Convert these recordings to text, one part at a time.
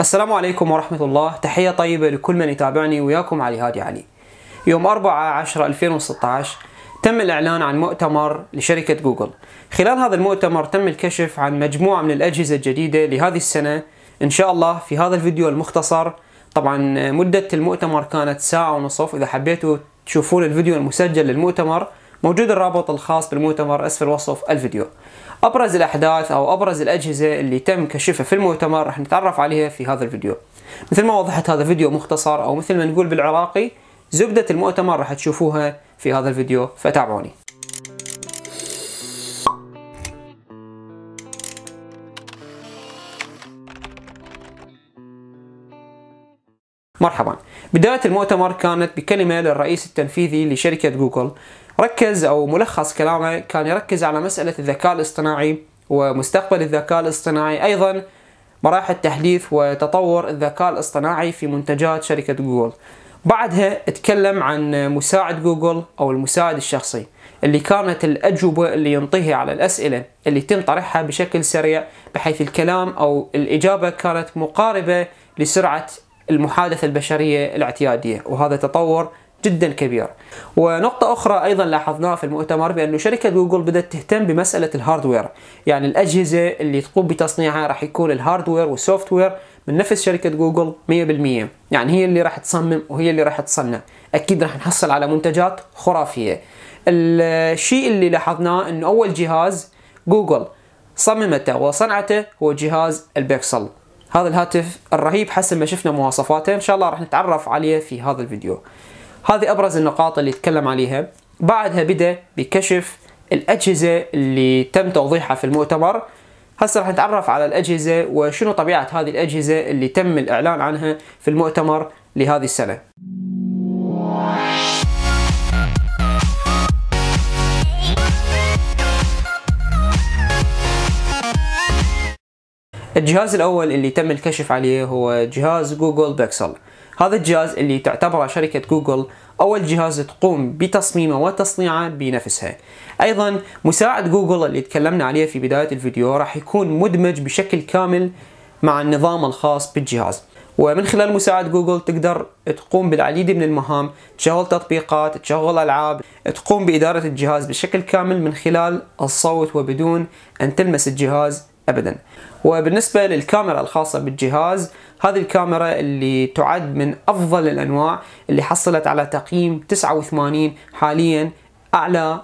السلام عليكم ورحمة الله تحية طيبة لكل من يتابعني وياكم علي هادي علي يوم 4 10 2016 تم الإعلان عن مؤتمر لشركة جوجل خلال هذا المؤتمر تم الكشف عن مجموعة من الأجهزة الجديدة لهذه السنة إن شاء الله في هذا الفيديو المختصر طبعا مدة المؤتمر كانت ساعة ونصف إذا حبيتوا تشوفون الفيديو المسجل للمؤتمر موجود الرابط الخاص بالمؤتمر اسفل وصف الفيديو أبرز الأحداث أو أبرز الأجهزة اللي تم كشفها في المؤتمر راح نتعرف عليها في هذا الفيديو مثل ما وضحت هذا فيديو مختصر أو مثل ما نقول بالعراقي زبدة المؤتمر راح تشوفوها في هذا الفيديو فتابعوني مرحبا بداية المؤتمر كانت بكلمة للرئيس التنفيذي لشركة جوجل ركز او ملخص كلامه كان يركز على مساله الذكاء الاصطناعي ومستقبل الذكاء الاصطناعي ايضا مراحل تحديث وتطور الذكاء الاصطناعي في منتجات شركه جوجل بعدها اتكلم عن مساعد جوجل او المساعد الشخصي اللي كانت الاجوبه اللي ينطيها على الاسئله اللي تنطرحها بشكل سريع بحيث الكلام او الاجابه كانت مقاربه لسرعه المحادثه البشريه الاعتياديه وهذا تطور جدا كبيرة ونقطة أخرى أيضا لاحظناها في المؤتمر بأنه شركة جوجل بدأت تهتم بمسألة الهاردوير يعني الأجهزة اللي تقوم بتصنيعها راح يكون الهاردوير والسوفتوير من نفس شركة جوجل 100% يعني هي اللي راح تصمم وهي اللي راح تصنع أكيد راح نحصل على منتجات خرافية الشيء اللي لاحظناه أنه أول جهاز جوجل صممته وصنعته هو جهاز البيكسل هذا الهاتف الرهيب حسب ما شفنا مواصفاته ان شاء الله راح نتعرف عليه في هذا الفيديو هذه أبرز النقاط اللي تكلم عليها بعدها بدأ بكشف الأجهزة اللي تم توضيحها في المؤتمر هسه راح نتعرف على الأجهزة وشنو طبيعة هذه الأجهزة اللي تم الإعلان عنها في المؤتمر لهذه السنة الجهاز الأول اللي تم الكشف عليه هو جهاز جوجل بيكسل هذا الجهاز اللي تعتبره شركة جوجل أول جهاز تقوم بتصميمه وتصنيعه بنفسها أيضا مساعد جوجل اللي تكلمنا عليه في بداية الفيديو راح يكون مدمج بشكل كامل مع النظام الخاص بالجهاز ومن خلال مساعد جوجل تقدر تقوم بالعديد من المهام تشغل تطبيقات تشغل ألعاب تقوم بإدارة الجهاز بشكل كامل من خلال الصوت وبدون أن تلمس الجهاز ابدا وبالنسبه للكاميرا الخاصه بالجهاز هذه الكاميرا اللي تعد من افضل الانواع اللي حصلت على تقييم 89 حاليا اعلى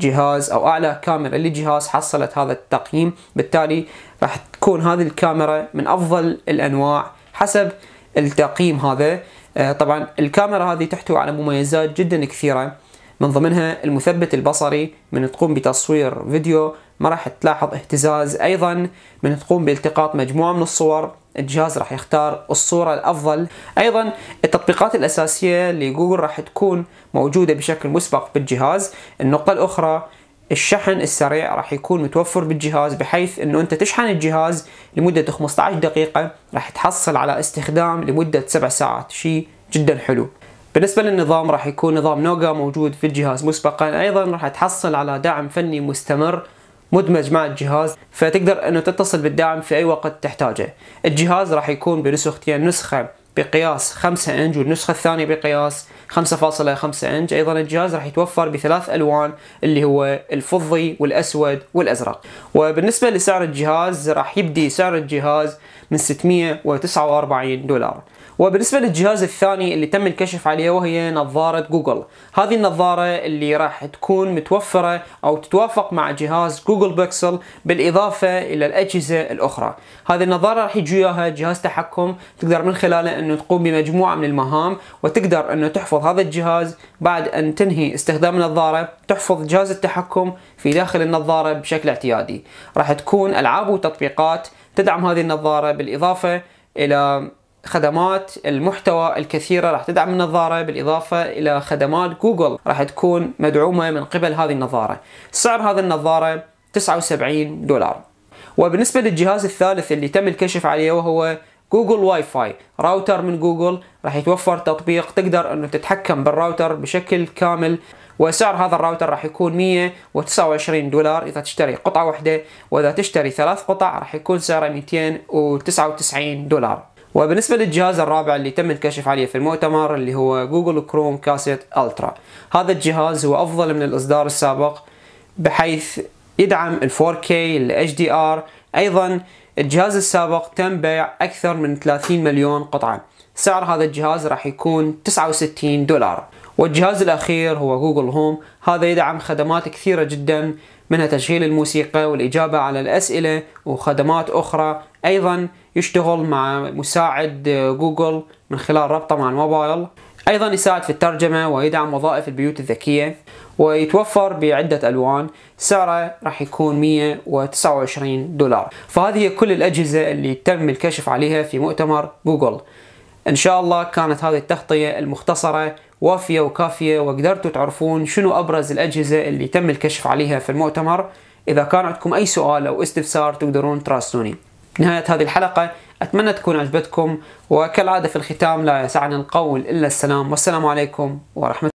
جهاز او اعلى كاميرا لجهاز حصلت هذا التقييم بالتالي راح تكون هذه الكاميرا من افضل الانواع حسب التقييم هذا آه، طبعا الكاميرا هذه تحتوي على مميزات جدا كثيره من ضمنها المثبت البصري من تقوم بتصوير فيديو ما راح تلاحظ اهتزاز ايضا من تقوم بالتقاط مجموعه من الصور الجهاز راح يختار الصورة الأفضل أيضا التطبيقات الأساسية لجوجل راح تكون موجودة بشكل مسبق بالجهاز النقطة الأخرى الشحن السريع راح يكون متوفر بالجهاز بحيث انه انت تشحن الجهاز لمدة 15 دقيقة راح تحصل على استخدام لمدة 7 ساعات شيء جدا حلو بالنسبة للنظام راح يكون نظام نوغا موجود في الجهاز مسبقا ايضا راح تحصل على دعم فني مستمر مدمج مع الجهاز فتقدر انه تتصل بالداعم في اي وقت تحتاجه الجهاز راح يكون بنسختين نسخة بقياس 5 انج والنسخة الثانية بقياس 5.5 انج ايضا الجهاز راح يتوفر بثلاث الوان اللي هو الفضي والاسود والازرق وبالنسبة لسعر الجهاز راح يبدي سعر الجهاز من 649 دولار وبالنسبة للجهاز الثاني اللي تم الكشف عليه وهي نظارة جوجل هذه النظارة اللي راح تكون متوفرة أو تتوافق مع جهاز جوجل بيكسل بالإضافة إلى الأجهزة الأخرى هذه النظارة راح يجي وياها جهاز تحكم تقدر من خلاله انه تقوم بمجموعه من المهام وتقدر انه تحفظ هذا الجهاز بعد ان تنهي استخدام النظاره تحفظ جهاز التحكم في داخل النظاره بشكل اعتيادي راح تكون العاب وتطبيقات تدعم هذه النظاره بالاضافه الى خدمات المحتوى الكثيرة راح تدعم النظارة بالإضافة إلى خدمات جوجل راح تكون مدعومة من قبل هذه النظارة سعر هذه النظارة 79 دولار وبالنسبة للجهاز الثالث اللي تم الكشف عليه وهو جوجل واي فاي راوتر من جوجل راح يتوفر تطبيق تقدر انه تتحكم بالراوتر بشكل كامل وسعر هذا الراوتر راح يكون 129 دولار اذا تشتري قطعه واحده واذا تشتري ثلاث قطع راح يكون سعره 299 دولار وبالنسبة للجهاز الرابع اللي تم الكشف عليه في المؤتمر اللي هو جوجل كروم كاسيت الترا هذا الجهاز هو افضل من الاصدار السابق بحيث يدعم ال 4K ال HDR ايضا الجهاز السابق تم بيع أكثر من 30 مليون قطعة سعر هذا الجهاز راح يكون 69 دولار والجهاز الأخير هو جوجل هوم هذا يدعم خدمات كثيرة جدا منها تشغيل الموسيقى والإجابة على الأسئلة وخدمات أخرى أيضا يشتغل مع مساعد جوجل من خلال ربطه مع الموبايل أيضا يساعد في الترجمة ويدعم وظائف البيوت الذكية ويتوفر بعدة ألوان سعره راح يكون 129 دولار فهذه كل الأجهزة اللي تم الكشف عليها في مؤتمر جوجل إن شاء الله كانت هذه التغطية المختصرة وافية وكافية وقدرتوا تعرفون شنو أبرز الأجهزة اللي تم الكشف عليها في المؤتمر إذا كان عندكم أي سؤال أو استفسار تقدرون تراسلوني نهاية هذه الحلقة أتمنى تكون عجبتكم وكالعادة في الختام لا يسعني القول إلا السلام والسلام عليكم ورحمة